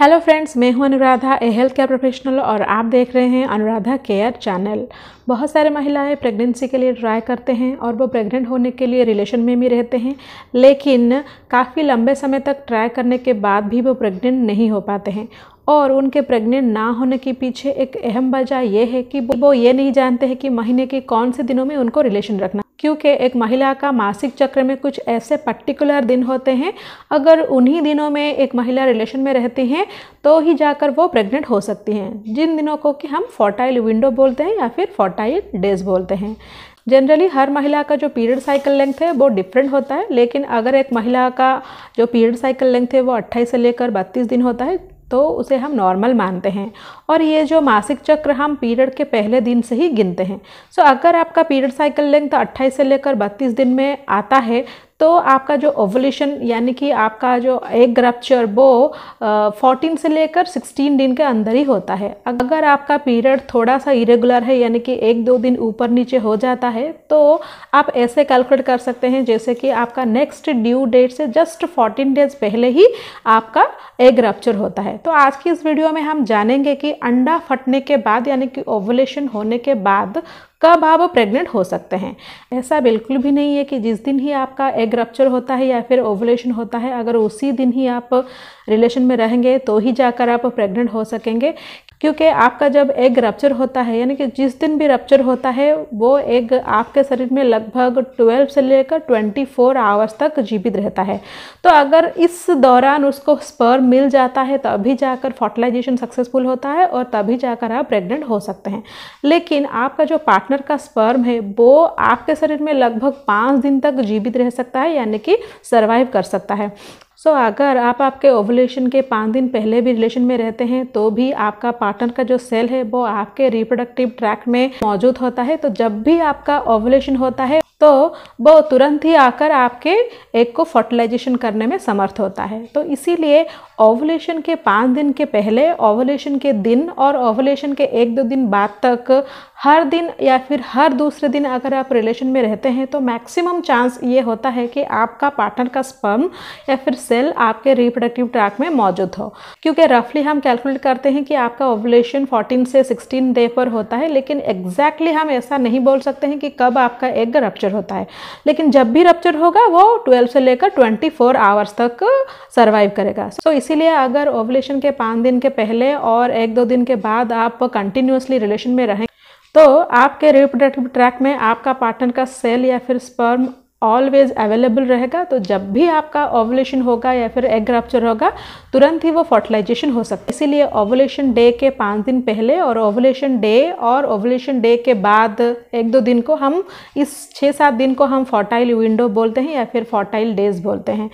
hello friends मैं हूं Anuradha a health care professional और आप देख रहे हैं अनुराधा केयर चैनल बहुत सारे महिलाएं प्रेगनेंसी के लिए ट्राई करते हैं और वो प्रेग्नेंट होने के लिए रिलेशन में भी रहते हैं लेकिन काफ़ी लंबे समय तक ट्राई करने के बाद भी वो प्रेग्नेंट नहीं हो पाते हैं और उनके प्रेग्नेंट ना होने के पीछे एक अहम वजह यह है कि वो ये नहीं जानते हैं कि महीने के कौन से दिनों में उनको रिलेशन रखना क्योंकि एक महिला का मासिक चक्र में कुछ ऐसे पर्टिकुलर दिन होते हैं अगर उन्हीं दिनों में एक महिला रिलेशन में रहती हैं तो ही जाकर वो प्रेग्नेंट हो सकती हैं जिन दिनों को कि हम फोर्टाइल विंडो बोलते हैं या फिर फोर्टाइल डेज बोलते हैं जनरली हर महिला का जो पीरियड साइकिल लेंथ है वो डिफरेंट होता है लेकिन अगर एक महिला का जो पीरियड साइकिल लेंथ है वो 28 से लेकर 32 दिन होता है तो उसे हम नॉर्मल मानते हैं और ये जो मासिक चक्र हम पीरियड के पहले दिन से ही गिनते हैं सो अगर आपका पीरियड साइकिल लेंथ 28 से लेकर 32 दिन में आता है तो आपका जो ओवोल्यूशन यानी कि आपका जो एग रप्चर वो फोर्टीन से लेकर सिक्सटीन दिन के अंदर ही होता है अगर आपका पीरियड थोड़ा सा इरेगुलर है यानी कि एक दो दिन ऊपर नीचे हो जाता है तो आप ऐसे कैलकुलेट कर सकते हैं जैसे कि आपका नेक्स्ट ड्यू डेट से जस्ट फोर्टीन डेज पहले ही आपका एग रप्चर होता है तो आज की इस वीडियो में हम जानेंगे कि अंडा फटने के बाद यानी कि ओवोलेशन होने के बाद कब आप प्रेग्नेंट हो सकते हैं ऐसा बिल्कुल भी नहीं है कि जिस दिन ही आपका एग रप्चर होता है या फिर ओवुलेशन होता है अगर उसी दिन ही आप रिलेशन में रहेंगे तो ही जाकर आप प्रेग्नेंट हो सकेंगे क्योंकि आपका जब एग रप्चर होता है यानी कि जिस दिन भी रप्चर होता है वो एग आपके शरीर में लगभग 12 से लेकर 24 फोर आवर्स तक जीवित रहता है तो अगर इस दौरान उसको स्पर्म मिल जाता है तभी जाकर फर्टिलाइजेशन सक्सेसफुल होता है और तभी जाकर आप प्रेग्नेंट हो सकते हैं लेकिन आपका जो पार्टनर का स्पर्म है वो आपके शरीर में लगभग पाँच दिन तक जीवित रह सकता है यानी कि सर्वाइव कर सकता है सो so, अगर आप आपके ओवुलेशन के पाँच दिन पहले भी रिलेशन में रहते हैं तो भी आपका पार्टनर का जो सेल है वो आपके रिप्रोडक्टिव ट्रैक में मौजूद होता है तो जब भी आपका ओवुलेशन होता है तो वो तुरंत ही आकर आपके एग को फर्टिलाइजेशन करने में समर्थ होता है तो इसीलिए ओवुलेशन के पाँच दिन के पहले ओवुलेशन के दिन और ओवुलेशन के एक दो दिन बाद तक हर दिन या फिर हर दूसरे दिन अगर आप रिलेशन में रहते हैं तो मैक्सिमम चांस ये होता है कि आपका पार्टनर का स्पर्म या फिर सेल आपके रिप्रोडक्टिव ट्रैक में मौजूद हो क्योंकि रफली हम कैलकुलेट करते हैं कि आपका ओवुलेशन 14 से 16 डे पर होता है लेकिन एग्जैक्टली exactly हम ऐसा नहीं बोल सकते हैं कि कब आपका एग रप्चर रप्चर होता है लेकिन जब भी रप्चर होगा वो 12 से लेकर 24 आवर्स तक सर्वाइव करेगा सो so, इसीलिए अगर ओवलेशन के पाँच दिन के पहले और एक दो दिन के बाद आप कंटिन्यूसली रिलेशन में रहें तो आपके रिप्रोडक्टिव ट्रैक में आपका पार्टनर का सेल या फिर स्पर्म ऑलवेज अवेलेबल रहेगा तो जब भी आपका ओवलेशन होगा या फिर एग रैप्चर होगा तुरंत ही वो फर्टिलाइजेशन हो सकता है इसीलिए ओवलेशन डे के पाँच दिन पहले और ओवलेशन डे और ओवलेशन डे के बाद एक दो दिन को हम इस छः सात दिन को हम फर्टाइल विंडो बोलते हैं या फिर फर्टाइल डेज बोलते हैं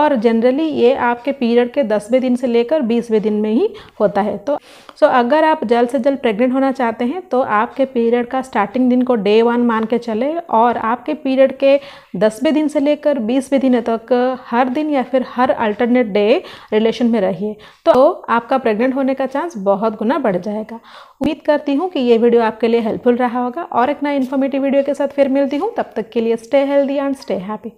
और जनरली ये आपके पीरियड के दसवें दिन से लेकर बीसवें दिन में ही होता है तो सो so अगर आप जल्द से जल्द प्रेग्नेंट होना चाहते हैं तो आपके पीरियड का स्टार्टिंग दिन को डे वन मान के चले और आपके पीरियड के दसवें दिन से लेकर बीसवें दिन तक हर दिन या फिर हर अल्टरनेट डे रिलेशन में रहिए तो आपका प्रेग्नेंट होने का चांस बहुत गुना बढ़ जाएगा उम्मीद करती हूँ कि ये वीडियो आपके लिए हेल्पफुल रहा होगा और एक नया इन्फॉर्मेटिव वीडियो के साथ फिर मिलती हूँ तब तक के लिए stay healthy and stay happy